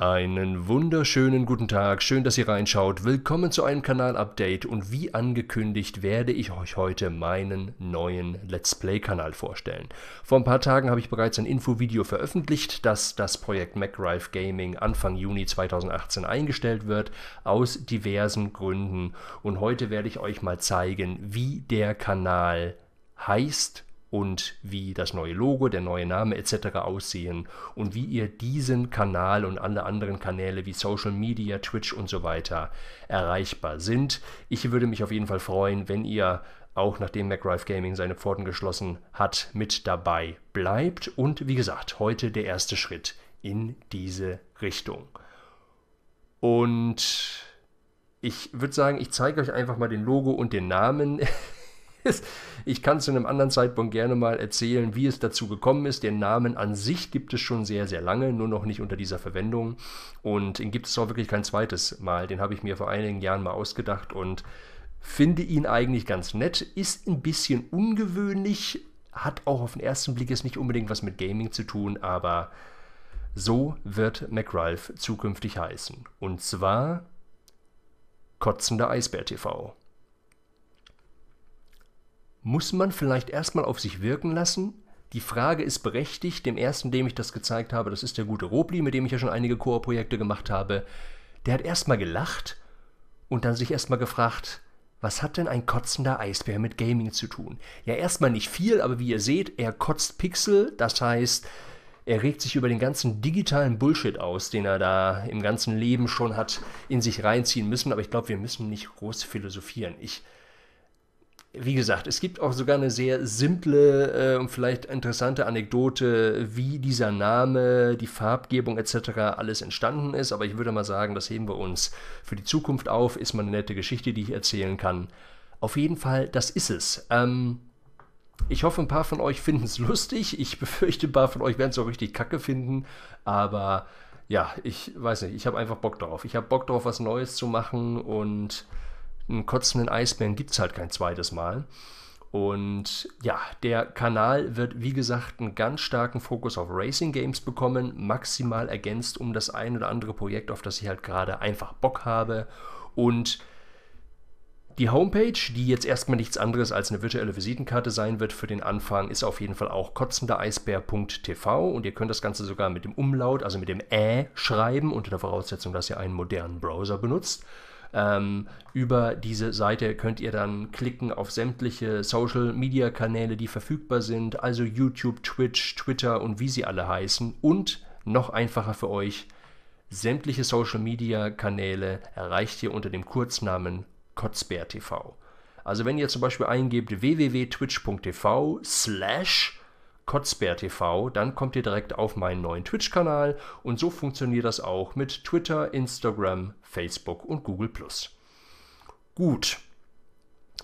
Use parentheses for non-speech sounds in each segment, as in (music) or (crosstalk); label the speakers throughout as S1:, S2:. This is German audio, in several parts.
S1: Einen wunderschönen guten Tag, schön, dass ihr reinschaut. Willkommen zu einem Kanal-Update und wie angekündigt werde ich euch heute meinen neuen Let's Play-Kanal vorstellen. Vor ein paar Tagen habe ich bereits ein Infovideo veröffentlicht, dass das Projekt MacRife Gaming Anfang Juni 2018 eingestellt wird, aus diversen Gründen. Und heute werde ich euch mal zeigen, wie der Kanal heißt und wie das neue Logo, der neue Name etc. aussehen und wie ihr diesen Kanal und alle anderen Kanäle wie Social Media, Twitch und so weiter erreichbar sind. Ich würde mich auf jeden Fall freuen, wenn ihr auch nachdem MacRife Gaming seine Pforten geschlossen hat, mit dabei bleibt. Und wie gesagt, heute der erste Schritt in diese Richtung. Und ich würde sagen, ich zeige euch einfach mal den Logo und den Namen. (laughs) ist. Ich kann zu einem anderen Zeitpunkt gerne mal erzählen, wie es dazu gekommen ist. Den Namen an sich gibt es schon sehr, sehr lange, nur noch nicht unter dieser Verwendung. Und ihn gibt es auch wirklich kein zweites Mal. Den habe ich mir vor einigen Jahren mal ausgedacht und finde ihn eigentlich ganz nett. Ist ein bisschen ungewöhnlich, hat auch auf den ersten Blick jetzt nicht unbedingt was mit Gaming zu tun, aber so wird McRalph zukünftig heißen. Und zwar Kotzender Eisbär TV muss man vielleicht erstmal auf sich wirken lassen. Die Frage ist berechtigt, dem ersten, dem ich das gezeigt habe, das ist der gute Robli, mit dem ich ja schon einige Chorprojekte gemacht habe, der hat erstmal gelacht und dann sich erstmal gefragt, was hat denn ein kotzender Eisbär mit Gaming zu tun? Ja, erstmal nicht viel, aber wie ihr seht, er kotzt Pixel, das heißt, er regt sich über den ganzen digitalen Bullshit aus, den er da im ganzen Leben schon hat in sich reinziehen müssen, aber ich glaube, wir müssen nicht groß philosophieren. Ich wie gesagt, es gibt auch sogar eine sehr simple äh, und vielleicht interessante Anekdote, wie dieser Name, die Farbgebung etc. alles entstanden ist. Aber ich würde mal sagen, das heben wir uns für die Zukunft auf. Ist mal eine nette Geschichte, die ich erzählen kann. Auf jeden Fall, das ist es. Ähm, ich hoffe, ein paar von euch finden es lustig. Ich befürchte, ein paar von euch werden es auch richtig kacke finden. Aber ja, ich weiß nicht, ich habe einfach Bock drauf. Ich habe Bock drauf, was Neues zu machen und einen kotzenden Eisbären gibt es halt kein zweites Mal. Und ja, der Kanal wird wie gesagt einen ganz starken Fokus auf Racing Games bekommen, maximal ergänzt um das ein oder andere Projekt, auf das ich halt gerade einfach Bock habe. Und die Homepage, die jetzt erstmal nichts anderes als eine virtuelle Visitenkarte sein wird für den Anfang, ist auf jeden Fall auch kotzendeeisbär.tv und ihr könnt das Ganze sogar mit dem Umlaut, also mit dem Ä schreiben, unter der Voraussetzung, dass ihr einen modernen Browser benutzt. Ähm, über diese Seite könnt ihr dann klicken auf sämtliche Social-Media-Kanäle, die verfügbar sind, also YouTube, Twitch, Twitter und wie sie alle heißen. Und noch einfacher für euch, sämtliche Social-Media-Kanäle erreicht ihr unter dem Kurznamen KotzbärTV. Also wenn ihr zum Beispiel eingebt www.twitch.tv slash Kotzbär TV, dann kommt ihr direkt auf meinen neuen Twitch-Kanal und so funktioniert das auch mit Twitter, Instagram, Facebook und Google. Gut,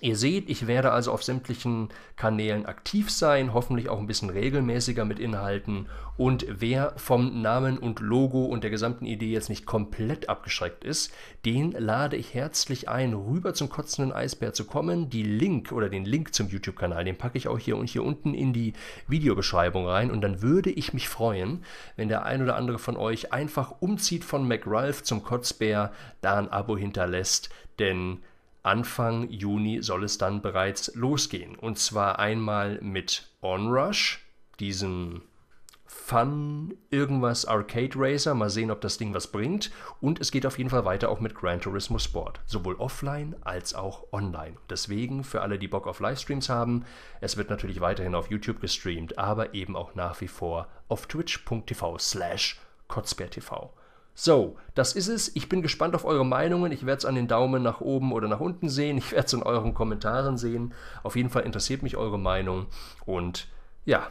S1: Ihr seht, ich werde also auf sämtlichen Kanälen aktiv sein, hoffentlich auch ein bisschen regelmäßiger mit Inhalten. Und wer vom Namen und Logo und der gesamten Idee jetzt nicht komplett abgeschreckt ist, den lade ich herzlich ein, rüber zum kotzenden Eisbär zu kommen. Die Link oder den Link zum YouTube-Kanal, den packe ich auch hier und hier unten in die Videobeschreibung rein. Und dann würde ich mich freuen, wenn der ein oder andere von euch einfach umzieht von McRalph zum Kotzbär, da ein Abo hinterlässt, denn Anfang Juni soll es dann bereits losgehen. Und zwar einmal mit Onrush, diesem Fun, irgendwas Arcade Racer. Mal sehen, ob das Ding was bringt. Und es geht auf jeden Fall weiter auch mit Gran Turismo Sport. Sowohl offline als auch online. Deswegen für alle, die Bock auf Livestreams haben, es wird natürlich weiterhin auf YouTube gestreamt, aber eben auch nach wie vor auf twitch.tv slash kotzbärtv. So, das ist es. Ich bin gespannt auf eure Meinungen. Ich werde es an den Daumen nach oben oder nach unten sehen. Ich werde es in euren Kommentaren sehen. Auf jeden Fall interessiert mich eure Meinung. Und ja,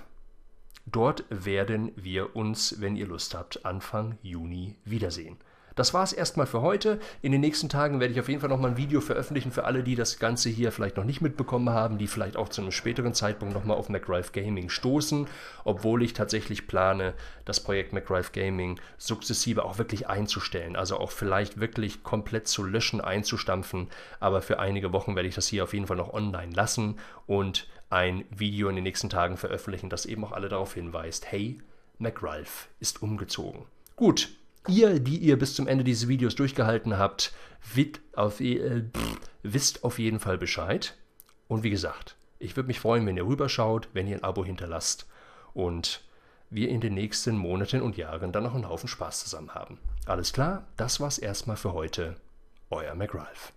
S1: dort werden wir uns, wenn ihr Lust habt, Anfang Juni wiedersehen das war es erstmal für heute. In den nächsten Tagen werde ich auf jeden Fall nochmal ein Video veröffentlichen für alle, die das Ganze hier vielleicht noch nicht mitbekommen haben, die vielleicht auch zu einem späteren Zeitpunkt nochmal auf McRife Gaming stoßen, obwohl ich tatsächlich plane, das Projekt McRife Gaming sukzessive auch wirklich einzustellen. Also auch vielleicht wirklich komplett zu löschen, einzustampfen. Aber für einige Wochen werde ich das hier auf jeden Fall noch online lassen und ein Video in den nächsten Tagen veröffentlichen, das eben auch alle darauf hinweist, hey, McRalph ist umgezogen. Gut, Ihr, die ihr bis zum Ende dieses Videos durchgehalten habt, auf, äh, wisst auf jeden Fall Bescheid. Und wie gesagt, ich würde mich freuen, wenn ihr rüberschaut, wenn ihr ein Abo hinterlasst und wir in den nächsten Monaten und Jahren dann noch einen Haufen Spaß zusammen haben. Alles klar, das war's erstmal für heute. Euer McRalph.